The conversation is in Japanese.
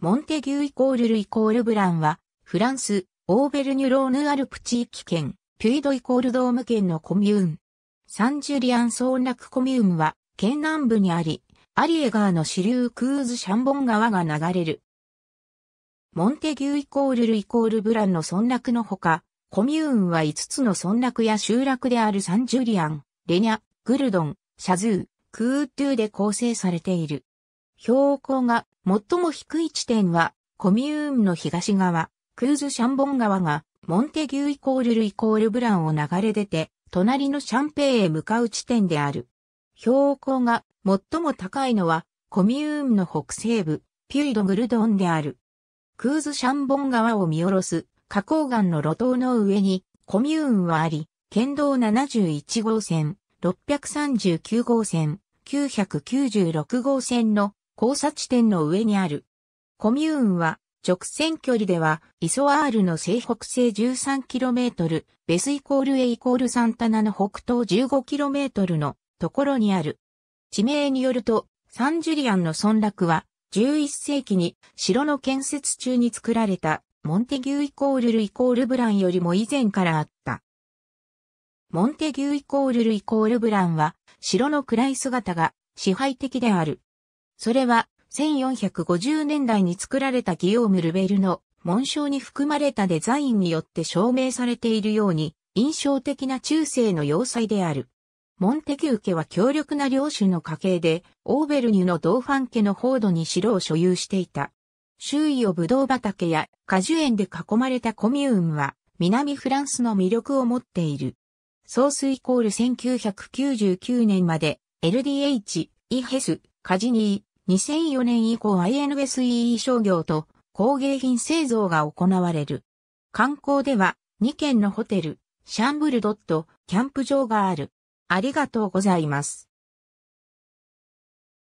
モンテギュイコールルイコールブランは、フランス、オーベルニュローヌアルプ地域圏、ピュイドイコールドーム圏のコミューン。サンジュリアン村落コミューンは、県南部にあり、アリエ川の支流クーズシャンボン川が流れる。モンテギュイコールルイコールブランの村落のほか、コミューンは5つの村落や集落であるサンジュリアン、レニャ、グルドン、シャズー、クートゥーで構成されている。標高が最も低い地点は、コミューンの東側、クーズ・シャンボン川が、モンテギュイコールルイコールブランを流れ出て、隣のシャンペイへ向かう地点である。標高が最も高いのは、コミューンの北西部、ピュイドグルドンである。クーズ・シャンボン川を見下ろす、花崗岩の路頭の上に、コミューンはあり、県道71号線、639号線、996号線の交差地点の上にある。コミューンは直線距離ではイソアールの西北西 13km、ベスイコール A イコールサンタナの北東 15km のところにある。地名によると、サンジュリアンの村落は11世紀に城の建設中に作られたモンテギューイコールルイコールブランよりも以前からあった。モンテギューイコールルイコールブランは城の暗い姿が支配的である。それは、1450年代に作られたギオーム・ルベルの紋章に含まれたデザインによって証明されているように、印象的な中世の要塞である。モンテキュー家は強力な領主の家系で、オーベルニュのドーファン家の宝土に城を所有していた。周囲をブドウ畑や果樹園で囲まれたコミューンは、南フランスの魅力を持っている。ソースイコール1999年まで、LDH、イヘス、カジニー、2004年以降 INSEE 商業と工芸品製造が行われる。観光では2軒のホテル、シャンブルドット、キャンプ場がある。ありがとうございます。